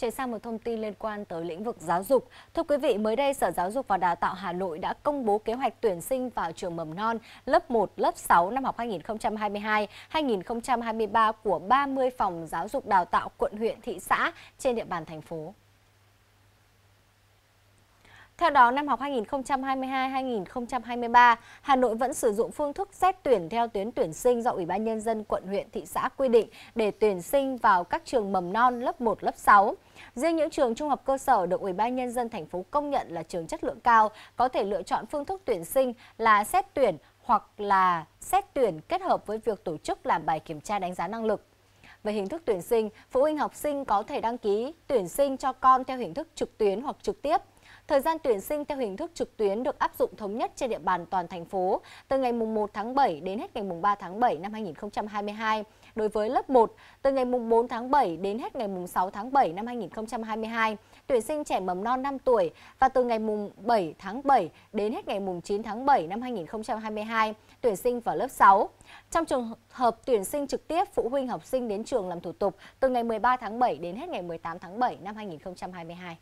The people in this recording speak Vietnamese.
Chuyển sang một thông tin liên quan tới lĩnh vực giáo dục. Thưa quý vị, mới đây Sở Giáo dục và Đào tạo Hà Nội đã công bố kế hoạch tuyển sinh vào trường mầm non lớp 1, lớp 6 năm học 2022-2023 của 30 phòng giáo dục đào tạo quận huyện thị xã trên địa bàn thành phố. Theo đó, năm học 2022-2023, Hà Nội vẫn sử dụng phương thức xét tuyển theo tuyến tuyển sinh do Ủy ban Nhân dân quận, huyện, thị xã quy định để tuyển sinh vào các trường mầm non lớp 1, lớp 6. Riêng những trường trung học cơ sở được Ủy ban Nhân dân thành phố công nhận là trường chất lượng cao có thể lựa chọn phương thức tuyển sinh là xét tuyển hoặc là xét tuyển kết hợp với việc tổ chức làm bài kiểm tra đánh giá năng lực. Về hình thức tuyển sinh, phụ huynh học sinh có thể đăng ký tuyển sinh cho con theo hình thức trực tuyến hoặc trực tiếp – Thời gian tuyển sinh theo hình thức trực tuyến được áp dụng thống nhất trên địa bàn toàn thành phố từ ngày mùng 1 tháng 7 đến hết ngày mùng 3 tháng 7 năm 2022 đối với lớp 1 từ ngày mùng 4 tháng 7 đến hết ngày mùng 6 tháng 7 năm 2022, tuyển sinh trẻ mầm non 5 tuổi và từ ngày mùng 7 tháng 7 đến hết ngày mùng 9 tháng 7 năm 2022, tuyển sinh vào lớp 6. Trong trường hợp tuyển sinh trực tiếp, phụ huynh học sinh đến trường làm thủ tục từ ngày 13 tháng 7 đến hết ngày 18 tháng 7 năm 2022.